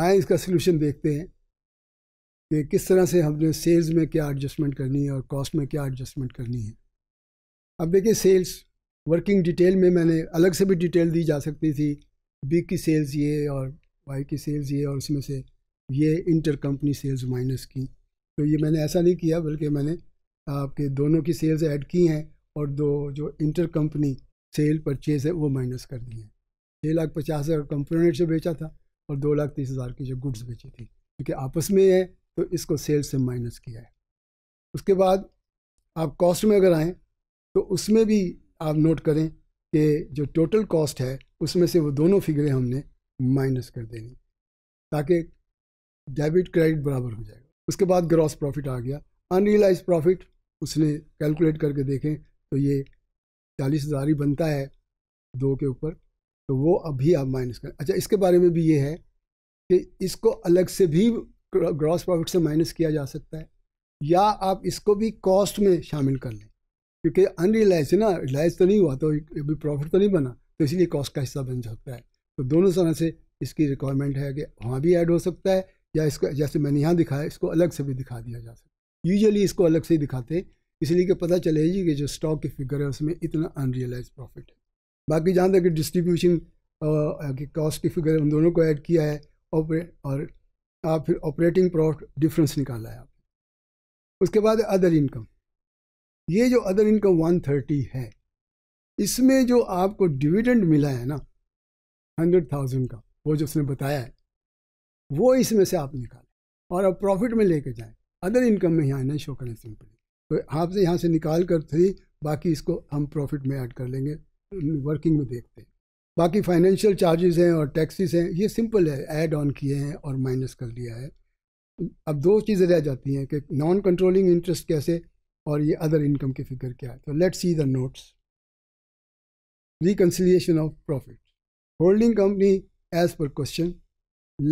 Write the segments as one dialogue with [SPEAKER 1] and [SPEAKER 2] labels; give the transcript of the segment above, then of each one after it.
[SPEAKER 1] आए इसका सलूशन देखते हैं कि किस तरह से हमने सेल्स में क्या एडजस्टमेंट करनी है और कॉस्ट में क्या एडजस्टमेंट करनी है अब देखिए सेल्स वर्किंग डिटेल में मैंने अलग से भी डिटेल दी जा सकती थी बी की सेल्स ये और वाई की सेल्स ये और उसमें से ये इंटर कंपनी सेल्स माइनस की तो ये मैंने ऐसा नहीं किया बल्कि मैंने आपके दोनों की सेल्स ऐड की हैं और दो जो इंटर कंपनी सेल परचेज है वो माइनस कर दिए छः लाख पचास हज़ार कंपोनेंट से बेचा था और दो लाख तीस हज़ार की जो गुड्स बेची थी क्योंकि आपस में है तो इसको सेल्स से माइनस किया है उसके बाद आप कॉस्ट में अगर आएँ तो उसमें भी आप नोट करें कि जो टोटल कॉस्ट है उसमें से वो दोनों फिगरें हमने माइनस कर देनी ताकि डेबिट क्रेडिट बराबर हो जाएगा उसके बाद ग्रॉस प्रॉफिट आ गया अनरियलाइज प्रॉफिट उसने कैलकुलेट करके देखें तो ये चालीस हज़ार ही बनता है दो के ऊपर तो वो अभी आप माइनस करें अच्छा इसके बारे में भी ये है कि इसको अलग से भी ग्रॉस प्रॉफिट से माइनस किया जा सकता है या आप इसको भी कॉस्ट में शामिल कर लें क्योंकि अनरियलाइज है ना रिलाइज तो नहीं हुआ तो अभी प्रॉफिट तो नहीं बना तो इसीलिए कॉस्ट का हिस्सा बन सकता है तो दोनों तरह से इसकी रिक्वायरमेंट है कि वहाँ भी ऐड हो सकता है या इसको जैसे मैंने यहाँ दिखाया इसको अलग से भी दिखा दिया जा सकता है यूजली इसको अलग से ही दिखाते हैं इसलिए कि पता चलेगी कि जो स्टॉक की फिगर है उसमें इतना अनरियलाइज प्रॉफिट है बाकी जहाँ तक डिस्ट्रीब्यूशन की कॉस्ट की फिगर उन दोनों को ऐड किया है और आप फिर ऑपरेटिंग प्रॉफिट डिफरेंस निकाला है आपने उसके बाद अदर इनकम ये जो अदर इनकम 130 है इसमें जो आपको डिविडेंड मिला है ना हंड्रेड थाउजेंड का वो जो उसने बताया है वो इसमें से आप निकालें और अब प्रॉफिट में लेके जाएं अदर इनकम में यहाँ ना शो करें सिंपली तो आपसे यहाँ से निकाल कर थ्री बाकी इसको हम प्रॉफिट में ऐड कर लेंगे वर्किंग में देखते हैं बाकी फाइनेंशियल चार्जेस हैं और टैक्सेस हैं ये सिंपल है ऐड ऑन किए हैं और माइनस कर लिया है अब दो चीज़ें रह जाती हैं कि नॉन कंट्रोलिंग इंटरेस्ट कैसे और ये अदर इनकम की फिगर क्या है तो let's see the notes reconciliation of profit holding company as per question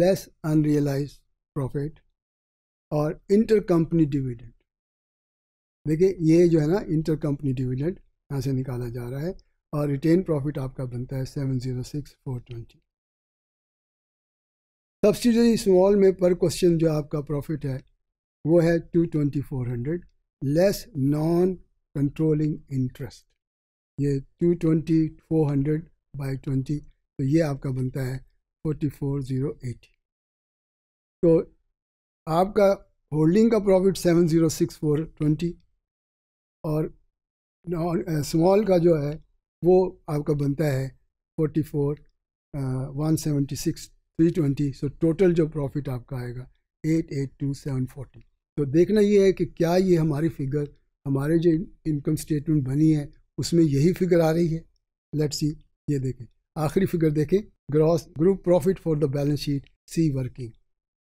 [SPEAKER 1] less unrealise profit और इंटर कंपनी डिविडेंड देखिए ये जो है ना इंटर कंपनी डिविडेंड यहाँ से निकाला जा रहा है और रिटेन प्रॉफिट आपका बनता है seven zero six four twenty subsidiary small में पर क्वेश्चन जो आपका प्रॉफिट है वो है two twenty four hundred less non controlling interest ये two twenty four hundred by twenty तो ये आपका बनता है फोर्टी फोर ज़ीरो एटी तो आपका होल्डिंग का profit seven zero six four twenty और स्मॉल का जो है वो आपका बनता है 44 four one seventy six three twenty so total जो प्रॉफिट आपका आएगा eight eight two seven forty तो देखना ये है कि क्या ये हमारी फिगर हमारे जो इनकम स्टेटमेंट बनी है उसमें यही फिगर आ रही है लेट्स सी ये देखें आखिरी फिगर देखें gross group profit for the balance sheet see working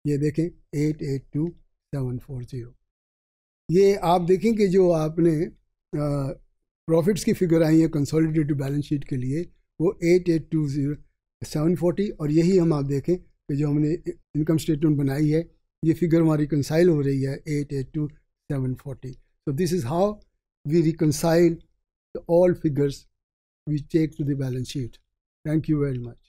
[SPEAKER 1] ये देखें eight eight two seven four zero ये आप देखें कि जो आपने प्रॉफिट्स की फिगर आई है कंसोलिडेटेड बैलेंस शीट के लिए वो eight eight two zero seven forty और यही हम आप देखें कि जो हमने इनकम स्टेटमेंट बनाई है ये फिगर हमारी कंसाइल हो रही है eight eight two seven forty so this is how we reconcile all figures we take to the balance sheet thank you very much